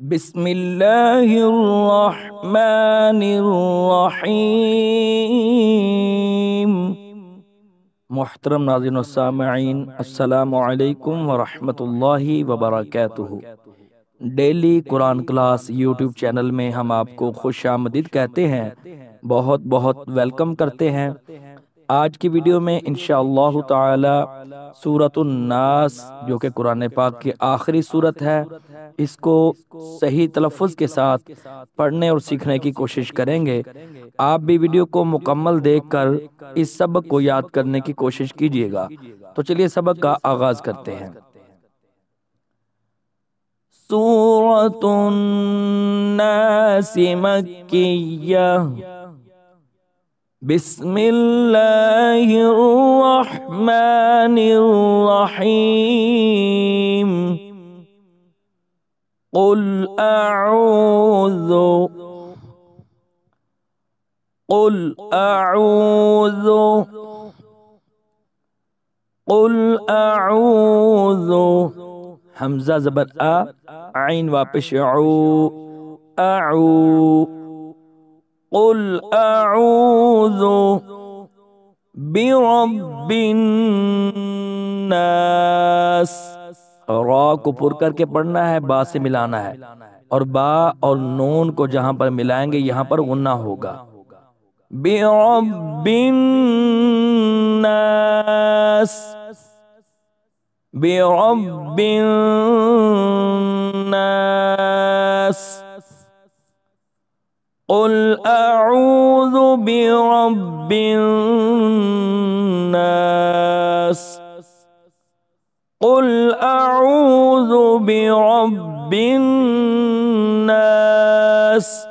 بسم الله الرحمن الرحيم मोहतरम नाजिन सामीन असलकम वरहि वबरक daily Quran class YouTube channel में हम आपको खुश आमदीद कहते हैं बहुत बहुत वेलकम करते हैं आज की वीडियो में इन सूरत जो कि कुरान पाक की आखिरी सूरत है इसको सही तलफ़ के साथ पढ़ने और सीखने की कोशिश करेंगे आप भी वीडियो को मुकम्मल देखकर इस सबक को याद करने की कोशिश कीजिएगा तो चलिए सबक का आगाज़ करते हैं सूरत بسم الله الرحمن الرحيم قل أعوذ قل أعوذ قل أعوذ همزة زبر أ عين واپس أعو أعو قل أعوذ برب الناس रॉ को पुर करके पढ़ना है बा से मिलाना है और बा और नून को जहां पर मिलाएंगे यहां पर गुन्ना होगा बेरबिन्नास बे قل أعوذ برب الناس قل أعوذ برب الناس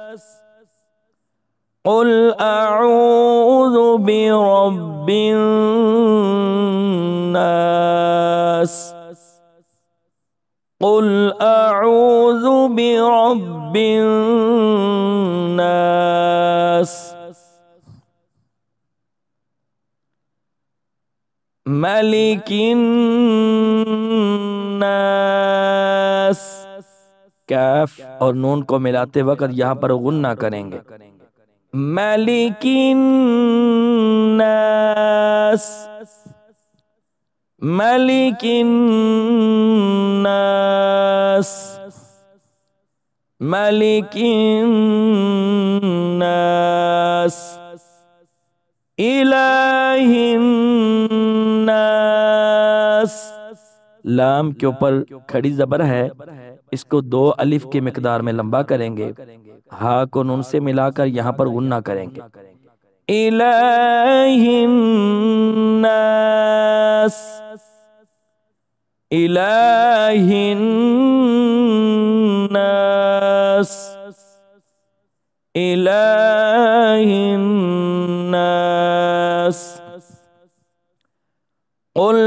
قل أعوذ برب الناس قل أعوذ برب الناس ملك कैफ और नून को मिलाते वक्त यहाँ पर गुन्ना करेंगे मलिकिन नास मलिकिन नास लाम के ऊपर खड़ी जबर है इसको दो अलिफ की मकदार में लंबा करेंगे हा को नून से मिलाकर यहाँ पर गुन्ना करेंगे इलाहिन्नास इलाहिन्नास इलाहिन्नास قل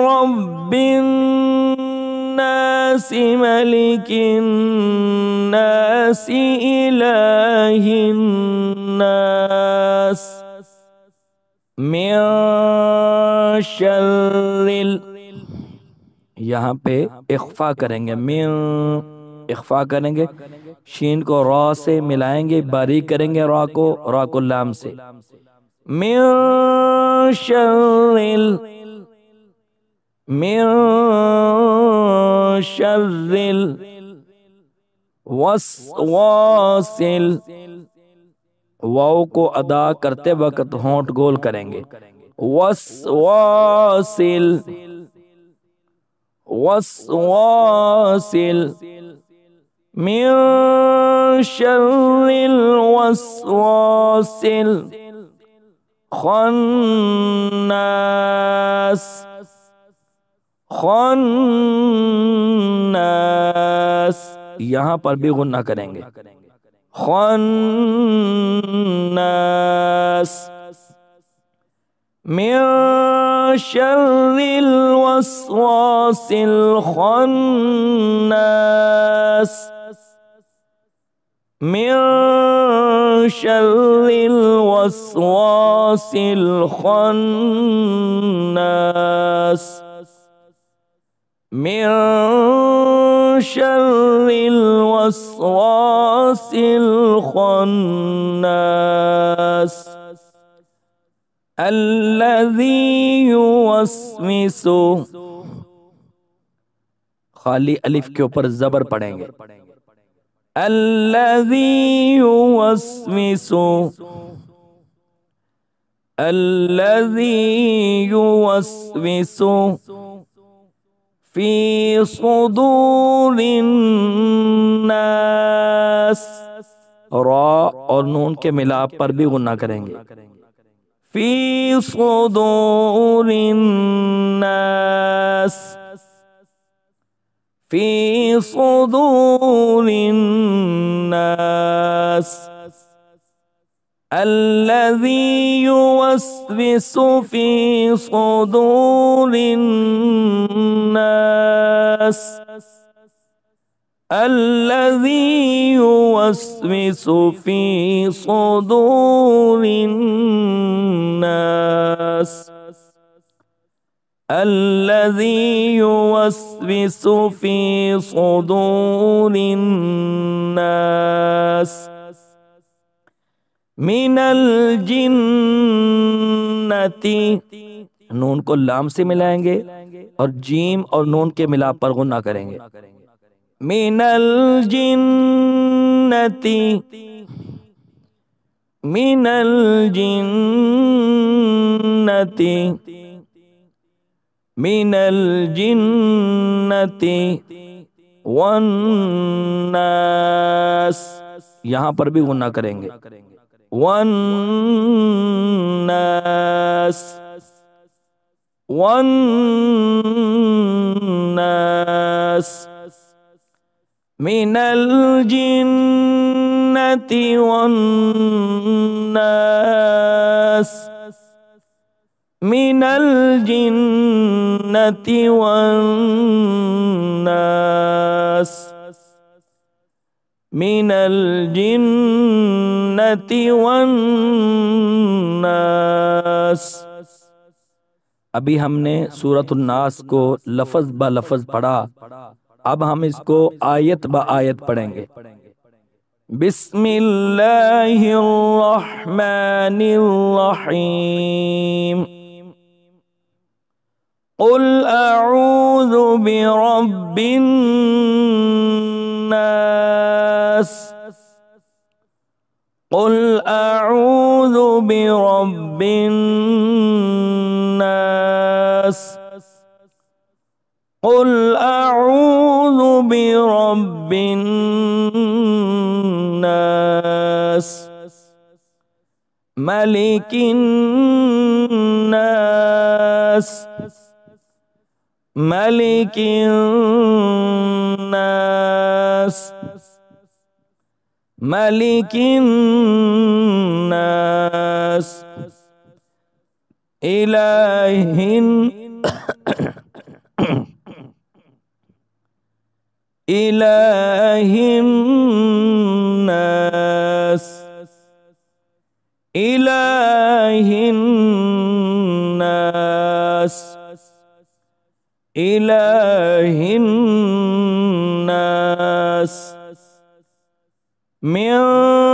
رب الناس ملك الناس إله الناس من यहाँ पे इख्फा करेंगे मिल इख्फा करेंगे शीन को रॉ से मिलाएंगे बारीक करेंगे रॉ को रॉ को लाम से मिन من شر الوسواس वाओ को अदा करते वक्त होंठ गोल करेंगे वसवासिल वसवासिल मिन शर्रिल वसवासिल खन्नास खन्नस यहां पर भी गुना करेंगे खन्नस शिल खन्नस शिल वसवासिल खन्नस من شر الوسواس الخناس الذي يوسوس खाली अलिफ के ऊपर जबर पड़ेंगे الذي يوسوس الذي يوسوس في صدور الناس और नून के मिलाप पर भी गुना करेंगे फी सुदूर الناس फी الناس الذي يوسوس في صدور الناس الذي يوسوس في صدور الناس الذي يوسوس في صدور الناس मिनल जिन्नति नून को लाम से मिलाएंगे और जीम और नून के मिलाप पर गुना करेंगे मिनल जिन्नति मिनल जिन्नति मिनल जिन वन यहां पर भी गुना करेंगे करेंगे والناس والناس من الجنة والناس من الجنة والناس من الجنة والناس अभी हमने सूरत उन्नास को लफज ब लफज पढ़ा अब हम इसको आयत ब आयत पढ़ेंगे बिस्मिल्लाहिर्रहमानिर्रहीम قل أعوذ برب رب الناس قل أعوذ برب الناس ملك الناس ملك الناس ملك الناس إله إله الناس إله الناس إله الناس من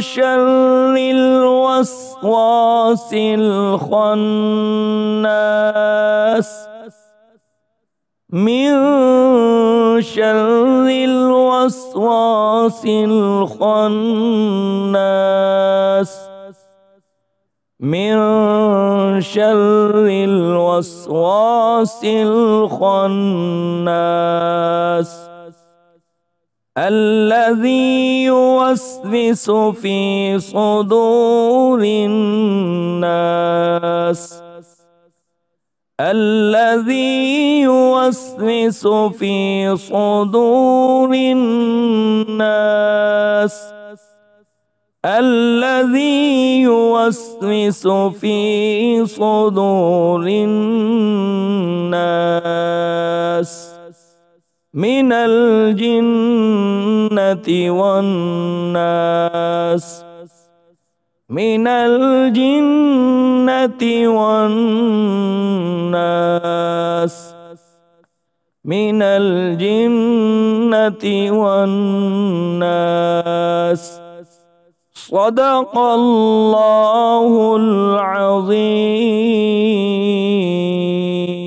شر الوسواس الخناس من شر الوسواس الخناس من شر الوسواس الخناس الذي يوسوس في صدور الناس الذي يوسوس في صدور الناس الذي يوسوس في صدور الناس من الجنة والناس من الجنة والناس من الجنة والناس صدق الله العظيم